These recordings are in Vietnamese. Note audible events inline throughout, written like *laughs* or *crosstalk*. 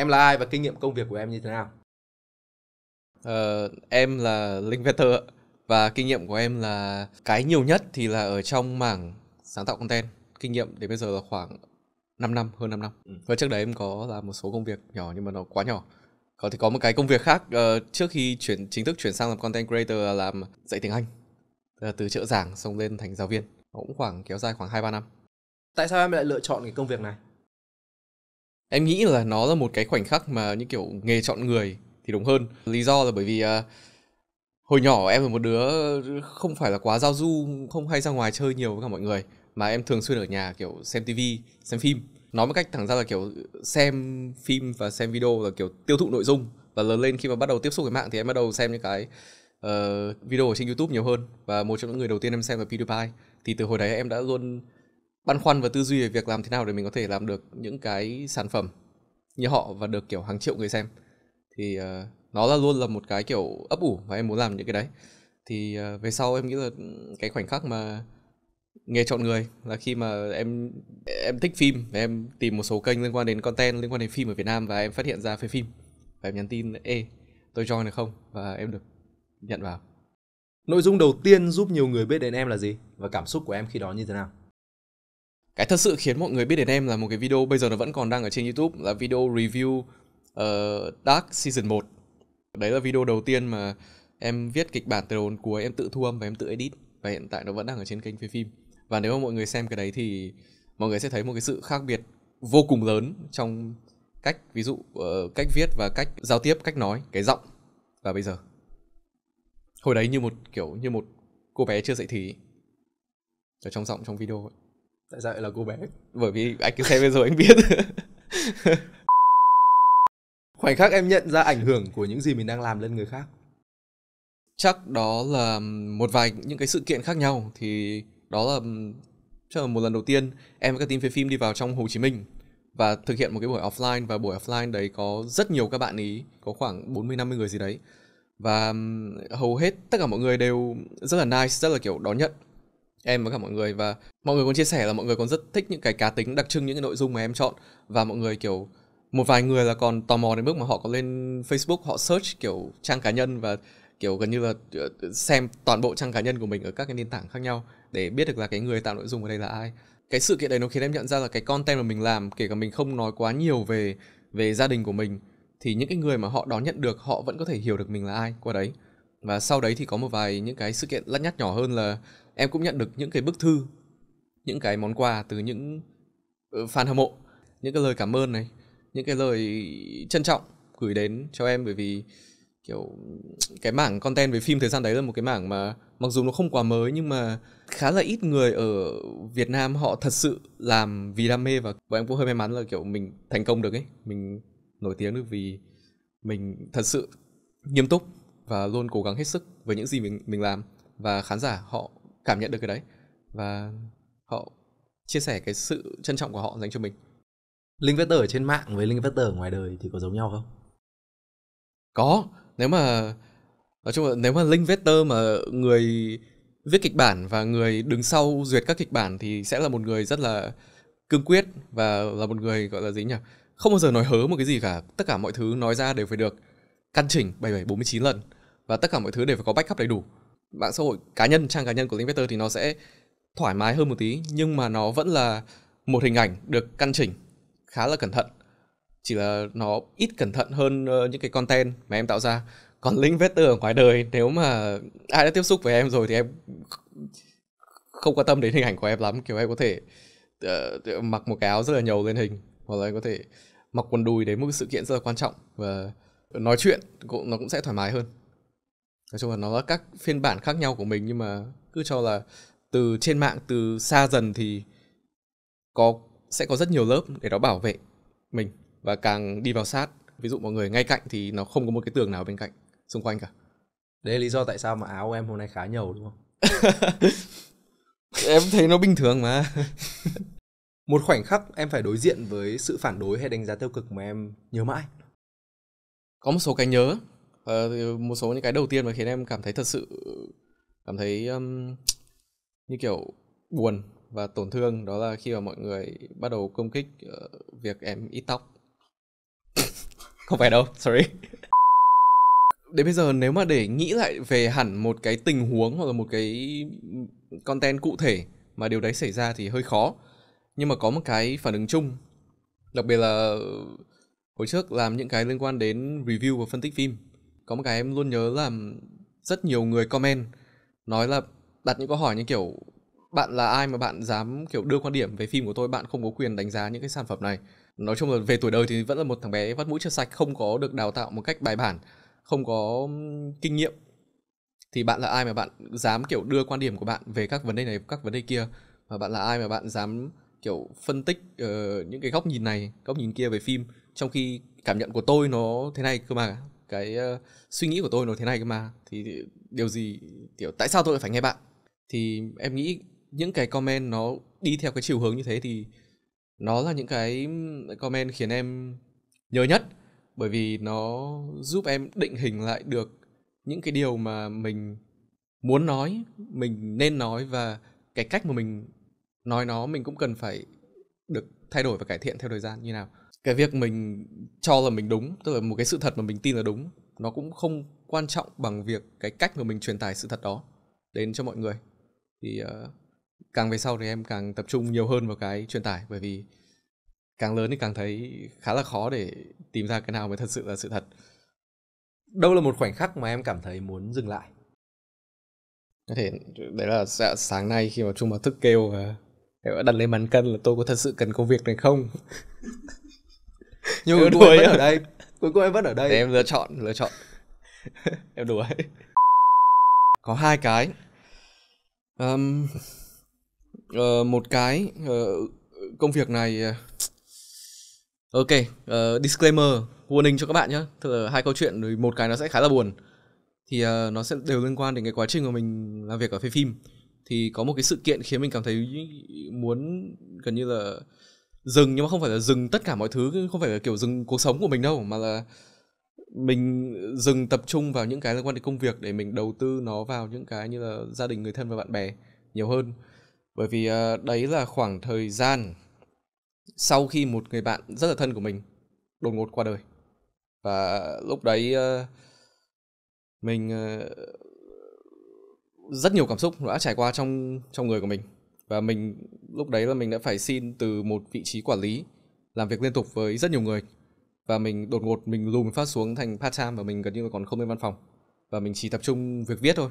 em là ai và kinh nghiệm công việc của em như thế nào uh, em là linh vetter và kinh nghiệm của em là cái nhiều nhất thì là ở trong mảng sáng tạo content kinh nghiệm đến bây giờ là khoảng 5 năm hơn 5 năm ừ. và trước đấy em có là một số công việc nhỏ nhưng mà nó quá nhỏ có thì có một cái công việc khác uh, trước khi chuyển chính thức chuyển sang làm content creator là làm dạy tiếng anh là ờ, từ trợ giảng xong lên thành giáo viên cũng khoảng kéo dài khoảng hai ba năm tại sao em lại lựa chọn cái công việc này em nghĩ là nó là một cái khoảnh khắc mà như kiểu nghề chọn người thì đúng hơn lý do là bởi vì uh, hồi nhỏ em là một đứa không phải là quá giao du không hay ra ngoài chơi nhiều với cả mọi người mà em thường xuyên ở nhà kiểu xem tivi xem phim nói một cách thẳng ra là kiểu xem phim và xem video là kiểu tiêu thụ nội dung và lớn lên khi mà bắt đầu tiếp xúc với mạng thì em bắt đầu xem những cái uh, video ở trên youtube nhiều hơn và một trong những người đầu tiên em xem là pewdiepie thì từ hồi đấy em đã luôn băn khoăn và tư duy về việc làm thế nào để mình có thể làm được những cái sản phẩm như họ và được kiểu hàng triệu người xem thì uh, nó là luôn là một cái kiểu ấp ủ và em muốn làm những cái đấy thì uh, về sau em nghĩ là ừ, cái khoảnh khắc mà nghề chọn người là khi mà em em thích phim và em tìm một số kênh liên quan đến content liên quan đến phim ở Việt Nam và em phát hiện ra phê phim và em nhắn tin ê tôi join được không và em được nhận vào nội dung đầu tiên giúp nhiều người biết đến em là gì và cảm xúc của em khi đó như thế nào cái thật sự khiến mọi người biết đến em là một cái video bây giờ nó vẫn còn đang ở trên YouTube là video review uh, Dark Season 1. Đấy là video đầu tiên mà em viết kịch bản từ đầu đến cuối, em tự thu âm và em tự edit và hiện tại nó vẫn đang ở trên kênh phê phim. Và nếu mà mọi người xem cái đấy thì mọi người sẽ thấy một cái sự khác biệt vô cùng lớn trong cách ví dụ uh, cách viết và cách giao tiếp, cách nói, cái giọng và bây giờ. Hồi đấy như một kiểu như một cô bé chưa dậy thì ở trong giọng trong video ấy tại sao lại là cô bé bởi vì anh cứ xem bây giờ anh biết *laughs* khoảnh khắc em nhận ra ảnh hưởng của những gì mình đang làm lên người khác chắc đó là một vài những cái sự kiện khác nhau thì đó là chắc là một lần đầu tiên em với các team phía phim đi vào trong Hồ Chí Minh và thực hiện một cái buổi offline và buổi offline đấy có rất nhiều các bạn ý có khoảng 40 50 người gì đấy và hầu hết tất cả mọi người đều rất là nice rất là kiểu đón nhận em với cả mọi người và mọi người còn chia sẻ là mọi người còn rất thích những cái cá tính đặc trưng những cái nội dung mà em chọn và mọi người kiểu một vài người là còn tò mò đến mức mà họ có lên Facebook họ search kiểu trang cá nhân và kiểu gần như là ờ, xem toàn bộ trang cá nhân của mình ở các cái nền tảng khác nhau để biết được là cái người tạo nội dung ở đây là ai cái sự kiện đấy nó khiến em nhận ra là cái content mà mình làm kể cả mình không nói quá nhiều về về gia đình của mình thì những cái người mà họ đón nhận được họ vẫn có thể hiểu được mình là ai qua đấy và sau đấy thì có một vài những cái sự kiện lắt nhắt nhỏ hơn là em cũng nhận được những cái bức thư những cái món quà từ những ờ, fan hâm mộ những cái lời cảm ơn này những cái lời trân trọng gửi đến cho em bởi vì kiểu cái mảng content về phim thời gian đấy là một cái mảng mà mặc dù nó không quá mới nhưng mà khá là ít người ở Việt Nam họ thật sự làm vì đam mê và bọn em cũng hơi may mắn là kiểu mình thành công được ấy mình nổi tiếng được vì mình thật sự nghiêm túc và luôn cố gắng hết sức với những gì mình mình làm và khán giả họ cảm nhận được cái đấy và họ chia sẻ cái sự trân trọng của họ dành cho mình Linh Vector ở trên mạng với Linh Vector ở ngoài đời thì có giống nhau không? Có, nếu mà nói chung là nếu mà Linh Vector mà người viết kịch bản và người đứng sau duyệt các kịch bản thì sẽ là một người rất là cương quyết và là một người gọi là gì nhỉ? Không bao giờ nói hớ một cái gì cả, tất cả mọi thứ nói ra đều phải được căn chỉnh bảy bảy bốn mươi chín lần và tất cả mọi thứ đều phải có backup đầy đủ mạng xã hội cá nhân trang cá nhân của Linklater thì nó sẽ thoải mái hơn một tí nhưng mà nó vẫn là một hình ảnh được căn chỉnh khá là cẩn thận chỉ là nó ít cẩn thận hơn ờ, những cái content mà em tạo ra còn link vector ở ngoài đời nếu mà ai đã tiếp xúc với em rồi thì em không quan tâm đến hình ảnh của em lắm kiểu em có thể uh, mặc một cái áo rất là nhầu lên hình hoặc là em có thể mặc quần đùi đến một sự kiện rất là quan trọng và nói chuyện cũng nó cũng sẽ thoải mái hơn nói chung là nó là các phiên bản khác nhau của mình nhưng mà cứ cho là từ trên mạng từ xa dần thì có sẽ có rất nhiều lớp để nó bảo vệ mình và càng đi vào sát ví dụ mọi người ngay cạnh thì nó không có một cái tường nào bên cạnh xung quanh cả đấy là lý do tại sao mà áo em hôm nay khá nhiều đúng không *laughs* em thấy nó bình thường mà *laughs* một khoảnh khắc em phải đối diện với sự phản đối hay đánh giá tiêu cực mà em nhớ mãi có một số cái nhớ uh, một số những cái đầu tiên mà khiến em cảm thấy thật sự cảm thấy um, như kiểu buồn và tổn thương đó là khi mà mọi người bắt đầu công kích uh, việc em ít tóc *laughs* không phải đâu sorry đến bây giờ nếu mà để nghĩ lại về hẳn một cái tình huống hoặc là một cái content cụ thể mà điều đấy xảy ra thì hơi khó nhưng mà có một cái phản ứng chung đặc biệt là hồi trước làm những cái liên quan đến review và phân tích phim có một cái em luôn nhớ là rất nhiều người comment nói là đặt những câu hỏi như kiểu bạn là ai mà bạn dám kiểu đưa quan điểm về phim của tôi bạn không có quyền đánh giá những cái sản phẩm này nói chung là về tuổi đời thì vẫn là một thằng bé vắt mũi chưa sạch không có được đào tạo một cách bài bản không có kinh nghiệm thì bạn là ai mà bạn dám kiểu đưa quan điểm của bạn về các vấn đề này các vấn đề kia và bạn là ai mà bạn dám kiểu phân tích uh, những cái góc nhìn này góc nhìn kia về phim trong khi cảm nhận của tôi nó thế này cơ mà cái uh, suy nghĩ của tôi nó thế này cơ mà thì, thì điều gì kiểu tại sao tôi lại phải nghe bạn thì em nghĩ những cái comment nó đi theo cái chiều hướng như thế thì nó là những cái comment khiến em nhớ nhất bởi vì nó giúp em định hình lại được những cái điều mà mình muốn nói mình nên nói và cái cách mà mình nói nó mình cũng cần phải được thay đổi và cải thiện theo thời gian như nào cái việc mình cho là mình đúng tức là một cái sự thật mà mình tin là đúng nó cũng không quan trọng bằng việc cái cách mà mình truyền tải sự thật đó đến cho mọi người thì uh, càng về sau thì em càng tập trung nhiều hơn vào cái truyền tải bởi vì càng lớn thì càng thấy khá là khó để tìm ra cái nào mới thật sự là sự thật đâu là một khoảnh khắc mà em cảm thấy muốn dừng lại có thể đấy là dạ, sáng nay khi mà trung mà thức kêu và em đã đặt lên bàn cân là tôi có thật sự cần công việc này không *laughs* *laughs* nhưng mà ừ, cuối cùng em vẫn ở đây cuối cùng em vẫn ở đây em lựa chọn lựa chọn *laughs* em đùa ấy có hai cái um, uh, một cái uh, công việc này uh, ok uh, disclaimer warning cho các bạn nhé Thưa hai câu chuyện rồi một cái nó sẽ khá là buồn thì uh, nó sẽ đều liên quan đến cái quá trình của mình làm việc ở phim thì có một cái sự kiện khiến mình cảm thấy muốn gần như là dừng nhưng mà không phải là dừng tất cả mọi thứ không phải là kiểu dừng cuộc sống của mình đâu mà là mình dừng tập trung vào những cái liên quan đến công việc để mình đầu tư nó vào những cái như là gia đình người thân và bạn bè nhiều hơn bởi vì à, đấy là khoảng thời gian sau khi một người bạn rất là thân của mình đột ngột qua đời và lúc đấy à, mình à, rất nhiều cảm xúc đã trải qua trong trong người của mình và mình lúc đấy là mình đã phải xin từ một vị trí quản lý làm việc liên tục với rất nhiều người và mình đột ngột mình lùm phát xuống thành part time và mình gần như là còn không lên văn phòng và mình chỉ tập trung việc viết thôi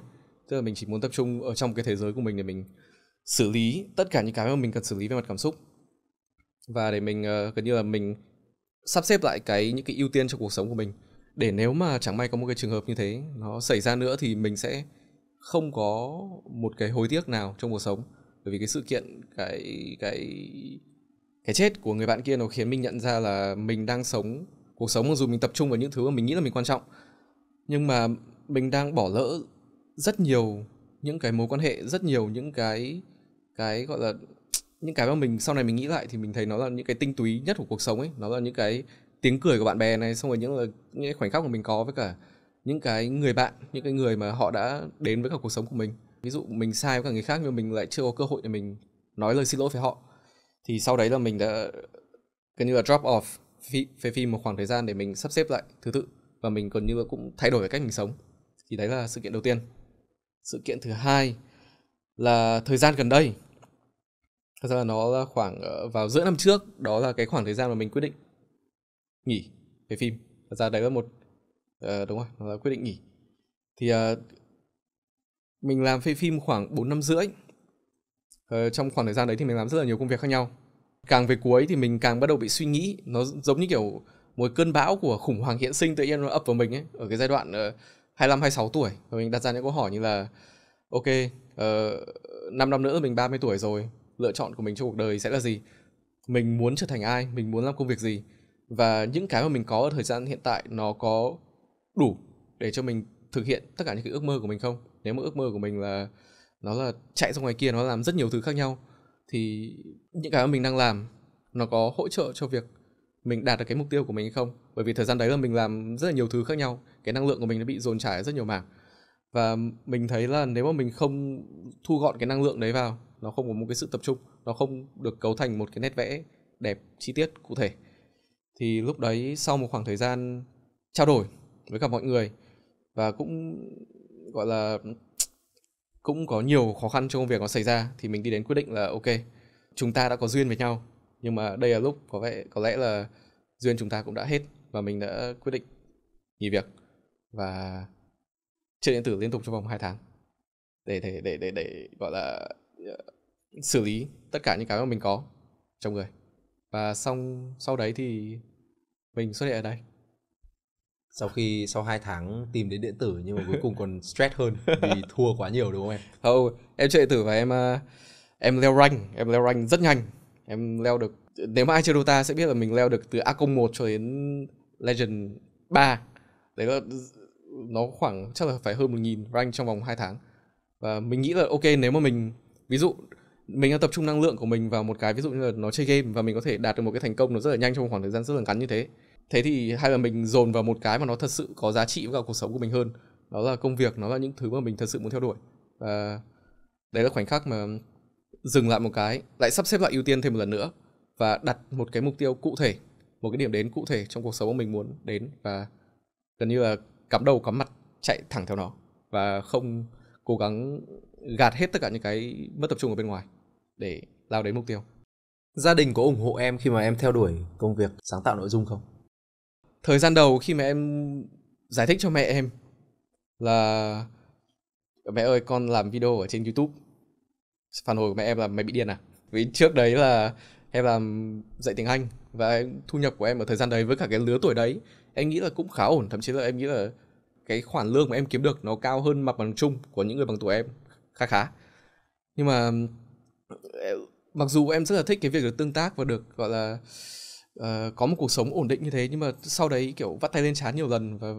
tức là mình chỉ muốn tập trung ở trong cái thế giới của mình để mình xử lý tất cả những cái mà mình cần xử lý về mặt cảm xúc và để mình uh, gần như là mình sắp xếp lại cái những cái ưu tiên cho cuộc sống của mình để nếu mà chẳng may có một cái trường hợp như thế nó xảy ra nữa thì mình sẽ không có một cái hối tiếc nào trong cuộc sống bởi vì cái sự kiện cái cái cái chết của người bạn kia nó khiến mình nhận ra là mình đang sống cuộc sống mặc dù mình tập trung vào những thứ mà mình nghĩ là mình quan trọng nhưng mà mình đang bỏ lỡ rất nhiều những cái mối quan hệ rất nhiều những cái cái gọi là những cái mà mình sau này mình nghĩ lại thì mình thấy nó là những cái tinh túy nhất của cuộc sống ấy nó là những cái tiếng cười của bạn bè này xong rồi những những cái khoảnh khắc mà mình có với cả những cái người bạn những cái người mà họ đã đến với cả cuộc sống của mình ví dụ mình sai với cả người khác nhưng mình lại chưa có cơ hội để mình nói lời xin lỗi với họ thì sau đấy là mình đã gần như là drop off về phim một khoảng thời gian để mình sắp xếp lại thứ tự và mình gần như là cũng thay đổi về cách mình sống thì đấy là sự kiện đầu tiên sự kiện thứ hai là thời gian gần đây thật ra là nó là khoảng ờ, vào giữa năm trước đó là cái khoảng thời gian mà mình quyết định nghỉ về phim thật ra đấy là một uh, đúng rồi nó là quyết định nghỉ thì uh, mình làm phê phim khoảng 4 năm rưỡi ờ, trong khoảng thời gian đấy thì mình làm rất là nhiều công việc khác nhau càng về cuối thì mình càng bắt đầu bị suy nghĩ nó giống như kiểu một cơn bão của khủng hoảng hiện sinh tự nhiên nó ập vào mình ấy ở cái giai đoạn uh, 25 26 tuổi và mình đặt ra những câu hỏi như là ok uh, ờ, 5 năm nữa mình 30 tuổi rồi lựa chọn của mình cho cuộc đời sẽ là gì mình muốn trở thành ai mình muốn làm công việc gì và những cái mà mình có ở thời gian hiện tại nó có đủ để cho mình thực hiện tất cả những cái ước mơ của mình không nếu mà ước mơ của mình là nó là chạy ra ngoài kia nó làm rất nhiều thứ khác nhau thì những cái mà mình đang làm nó có hỗ trợ cho việc mình đạt được cái mục tiêu của mình hay không bởi vì thời gian đấy là mình làm rất là nhiều thứ khác nhau cái năng lượng của mình nó bị dồn trải rất nhiều mảng và mình thấy là nếu mà mình không thu gọn cái năng lượng đấy vào nó không có một cái sự tập trung nó không được cấu thành một cái nét vẽ đẹp chi tiết cụ thể thì lúc đấy sau một khoảng thời gian trao đổi với cả mọi người và cũng gọi là cũng có nhiều khó khăn trong công việc nó xảy ra thì mình đi đến quyết định là ok chúng ta đã có duyên với nhau nhưng mà đây là lúc có vẻ có lẽ là duyên chúng ta cũng đã hết và mình đã quyết định nghỉ việc và chơi điện tử liên tục trong vòng 2 tháng để để để để, để gọi là ờ, xử lý tất cả những cái mà mình có trong người và xong sau đấy thì mình xuất hiện ở đây sau khi sau 2 tháng tìm đến điện tử nhưng mà cuối cùng còn stress hơn vì *laughs* thua quá nhiều đúng không em? Không, em chạy thử và em ờ, em leo rank, em leo rank rất nhanh. Em leo được nếu mà ai chơi Dota sẽ biết là mình leo được từ Acom 1 cho đến Legend 3. Đấy là nó khoảng chắc là phải hơn 1000 rank trong vòng 2 tháng. Và mình nghĩ là ok nếu mà mình ví dụ mình đang tập trung năng lượng của mình vào một cái ví dụ như là nó chơi game và mình có thể đạt được một cái thành công nó rất là nhanh trong khoảng thời gian rất là ngắn như thế thế thì hay là mình dồn vào một cái mà nó thật sự có giá trị với cả cuộc sống của mình hơn đó là công việc nó là những thứ mà mình thật sự muốn theo đuổi và đấy là khoảnh khắc mà dừng lại một cái lại sắp xếp lại ưu tiên thêm một lần nữa và đặt một cái mục tiêu cụ thể một cái điểm đến cụ thể trong cuộc sống mà mình muốn đến và gần như là cắm đầu cắm mặt chạy thẳng theo nó và không cố gắng gạt hết tất cả những cái mất tập trung ở bên ngoài để lao đến mục tiêu gia đình có ủng hộ em khi mà em theo đuổi công việc sáng tạo nội dung không thời gian đầu khi mà em giải thích cho mẹ em là mẹ ơi con làm video ở trên youtube phản hồi của mẹ em là mày bị điên à vì trước đấy là em làm dạy tiếng anh và thu nhập của em ở thời gian đấy với cả cái lứa tuổi đấy em nghĩ là cũng khá ổn thậm chí là em nghĩ là cái khoản lương mà em kiếm được nó cao hơn mặt bằng chung của những người bằng tuổi em khá khá nhưng mà mặc dù em rất là thích cái việc được tương tác và được gọi là Ờ, có một cuộc sống ổn định như thế nhưng mà sau đấy kiểu vắt tay lên chán nhiều lần và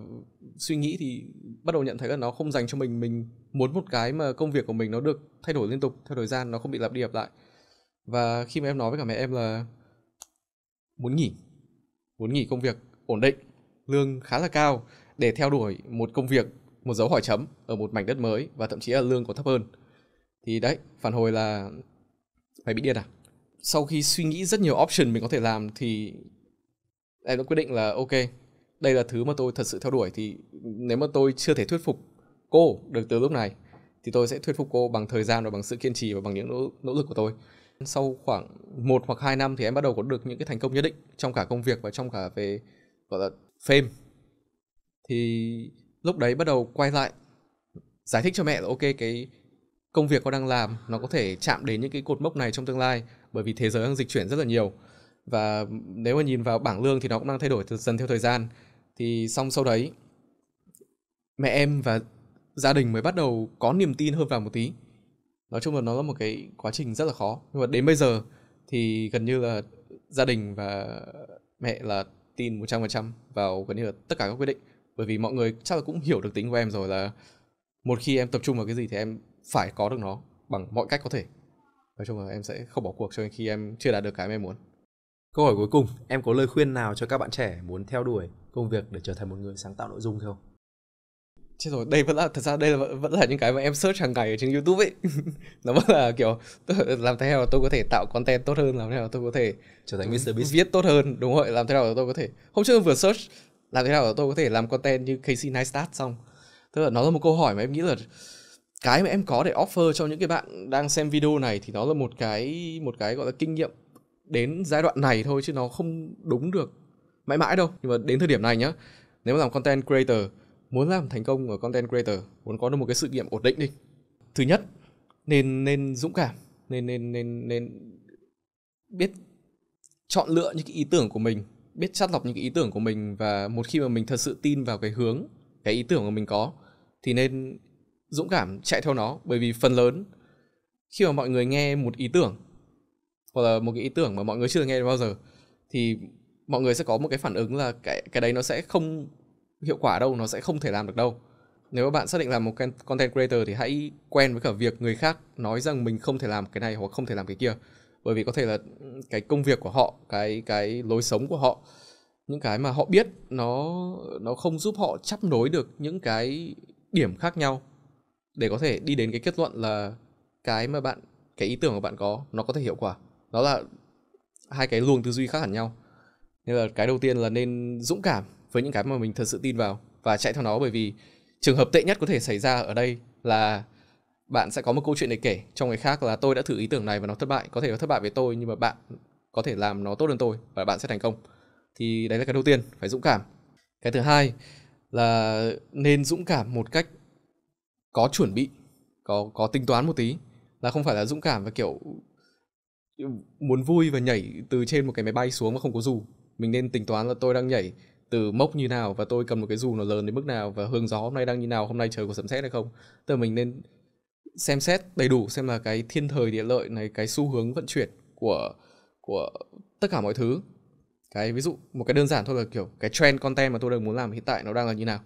suy nghĩ thì bắt đầu nhận thấy là nó không dành cho mình mình muốn một cái mà công việc của mình nó được thay đổi liên tục theo thời gian nó không bị lặp đi lặp lại và khi mà em nói với cả mẹ em là muốn nghỉ muốn nghỉ công việc ổn định lương khá là cao để theo đuổi một công việc một dấu hỏi chấm ở một mảnh đất mới và thậm chí là lương còn thấp hơn thì đấy phản hồi là mày bị điên à sau khi suy nghĩ rất nhiều option mình có thể làm thì em đã quyết định là ok đây là thứ mà tôi thật sự theo đuổi thì nếu mà tôi chưa thể thuyết phục cô được từ lúc này thì tôi sẽ thuyết phục cô bằng thời gian và bằng sự kiên trì và bằng những nỗ, nỗ lực của tôi sau khoảng một hoặc hai năm thì em bắt đầu có được những cái thành công nhất định trong cả công việc và trong cả về gọi là fame thì lúc đấy bắt đầu quay lại giải thích cho mẹ là ok cái công việc con đang làm nó có thể chạm đến những cái cột mốc này trong tương lai bởi vì thế giới đang dịch chuyển rất là nhiều và nếu mà nhìn vào bảng lương thì nó cũng đang thay đổi dần theo thời gian thì xong sau đấy mẹ em và gia đình mới bắt đầu có niềm tin hơn vào một tí nói chung là nó là một cái quá trình rất là khó nhưng mà đến bây giờ thì gần như là gia đình và mẹ là tin 100% vào gần như là tất cả các quyết định bởi vì mọi người chắc là cũng hiểu được tính của em rồi là một khi em tập trung vào cái gì thì em phải có được nó bằng mọi cách có thể nói chung là em sẽ không bỏ cuộc cho đến khi em chưa đạt được cái mà em muốn câu hỏi cuối cùng em có lời khuyên nào cho các bạn trẻ muốn theo đuổi công việc để trở thành một người sáng tạo nội dung không chết rồi đây vẫn là thật ra đây là, vẫn là những cái mà em search hàng ngày ở trên youtube ấy *laughs* nó vẫn là kiểu làm thế nào tôi có thể tạo content tốt hơn làm thế nào tôi có thể trở thành Mr. Beast. viết tốt hơn đúng rồi làm thế nào tôi có thể hôm trước vừa search làm thế nào tôi có thể làm content như Casey Neistat xong tức là nó là một câu hỏi mà em nghĩ là cái mà em có để offer cho những cái bạn đang xem video này thì nó là một cái một cái gọi là kinh nghiệm đến giai đoạn này thôi chứ nó không đúng được mãi mãi đâu nhưng mà đến thời điểm này nhá nếu mà làm content creator muốn làm thành công ở content creator muốn có được một cái sự nghiệp ổn định đi thứ nhất nên nên dũng cảm nên nên nên nên biết chọn lựa những cái ý tưởng của mình biết chắt lọc những cái ý tưởng của mình và một khi mà mình thật sự tin vào cái hướng cái ý tưởng mà mình có thì nên dũng cảm chạy theo nó bởi vì phần lớn khi mà mọi người nghe một ý tưởng hoặc là một cái ý tưởng mà mọi người chưa nghe bao giờ thì mọi người sẽ có một cái phản ứng là cái cái đấy nó sẽ không hiệu quả đâu nó sẽ không thể làm được đâu nếu mà bạn xác định làm một content creator thì hãy quen với cả việc người khác nói rằng mình không thể làm cái này hoặc không thể làm cái kia bởi vì có thể là cái công việc của họ cái cái lối sống của họ những cái mà họ biết nó nó không giúp họ chấp nối được những cái điểm khác nhau để có thể đi đến cái kết luận là cái mà bạn cái ý tưởng của bạn có nó có thể hiệu quả đó là hai cái luồng tư duy khác hẳn nhau nên là cái đầu tiên là nên dũng cảm với những cái mà mình thật sự tin vào và chạy theo nó bởi vì trường hợp tệ nhất có thể xảy ra ở đây là bạn sẽ có một câu chuyện để kể cho người khác là tôi đã thử ý tưởng này và nó thất bại có thể nó thất bại với tôi nhưng mà bạn có thể làm nó tốt hơn tôi và bạn sẽ thành công thì đấy là cái đầu tiên phải dũng cảm cái thứ hai là nên dũng cảm một cách có chuẩn bị có có tính toán một tí là không phải là dũng cảm và kiểu muốn vui và nhảy từ trên một cái máy bay xuống mà không có dù mình nên tính toán là tôi đang nhảy từ mốc như nào và tôi cầm một cái dù nó lớn đến mức nào và hướng gió hôm nay đang như nào hôm nay trời có sấm sét hay không tức là mình nên xem xét đầy đủ xem là cái thiên thời địa lợi này cái xu hướng vận chuyển của của tất cả mọi thứ cái ví dụ một cái đơn giản thôi là kiểu cái trend content mà tôi đang muốn làm hiện tại nó đang là như nào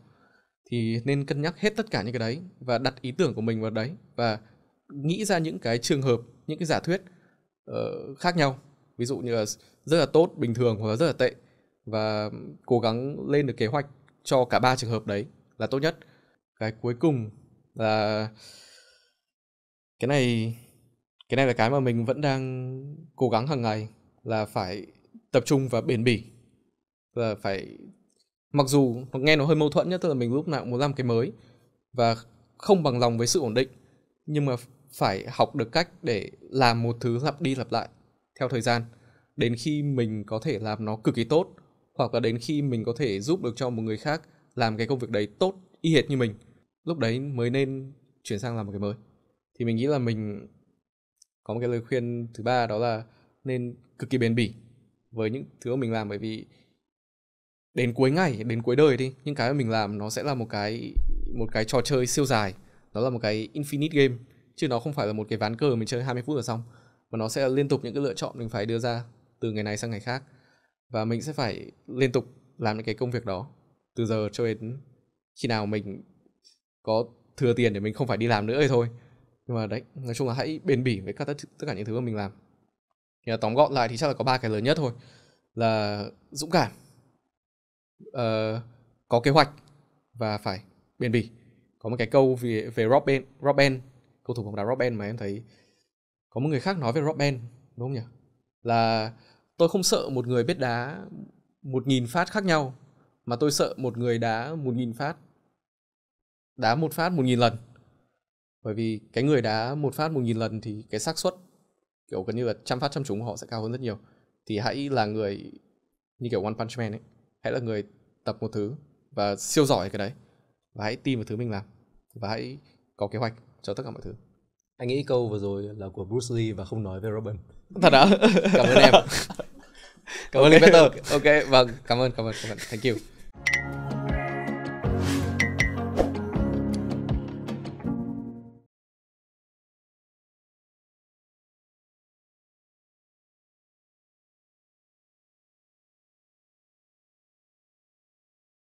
thì nên cân nhắc hết tất cả những cái đấy và đặt ý tưởng của mình vào đấy và nghĩ ra những cái trường hợp những cái giả thuyết uh, khác nhau ví dụ như là rất là tốt bình thường hoặc là rất là tệ và cố gắng lên được kế hoạch cho cả ba trường hợp đấy là tốt nhất cái cuối cùng là cái này cái này là cái mà mình vẫn đang cố gắng hàng ngày là phải tập trung và bền bỉ và phải mặc dù nghe nó hơi mâu thuẫn nhất tức là mình lúc nào cũng muốn làm cái mới và không bằng lòng với sự ổn định nhưng mà phải học được cách để làm một thứ lặp đi lặp lại theo thời gian đến khi mình có thể làm nó cực kỳ tốt hoặc là đến khi mình có thể giúp được cho một người khác làm cái công việc đấy tốt y hệt như mình lúc đấy mới nên chuyển sang làm một cái mới thì mình nghĩ là mình có một cái lời khuyên thứ ba đó là nên cực kỳ bền bỉ với những thứ mà mình làm bởi vì đến cuối ngày đến cuối đời đi những cái mà mình làm nó sẽ là một cái một cái trò chơi siêu dài nó là một cái infinite game chứ nó không phải là một cái ván cờ mình chơi 20 phút là xong mà nó sẽ là liên tục những cái lựa chọn mình phải đưa ra từ ngày này sang ngày khác và mình sẽ phải liên tục làm những cái công việc đó từ giờ cho đến khi nào mình có thừa tiền để mình không phải đi làm nữa thì thôi nhưng mà đấy nói chung là hãy bền bỉ với các tất, tất cả những thứ mà mình làm thì là tóm gọn lại thì chắc là có ba cái lớn nhất thôi là dũng cảm uh, có kế hoạch và phải bền bỉ có một cái câu về về Robin, Robin, Rob cầu thủ bóng đá Robin mà em thấy có một người khác nói về Robin đúng không nhỉ là tôi không sợ một người biết đá một nghìn phát khác nhau mà tôi sợ một người đá một nghìn phát đá một phát một nghìn lần bởi vì cái người đá một phát một nghìn lần thì cái xác suất kiểu gần như là trăm phát trăm trúng họ sẽ cao hơn rất nhiều thì hãy là người như kiểu One Punch Man ấy hãy là người tập một thứ và siêu giỏi cái đấy và hãy tin vào thứ mình làm và hãy có kế hoạch cho tất cả mọi thứ anh nghĩ câu vừa rồi là của Bruce Lee và không nói về Robin thật ạ cảm ơn em *laughs* cảm ơn okay. Peter ok và vâng. cảm ơn cảm ơn cảm ơn thank you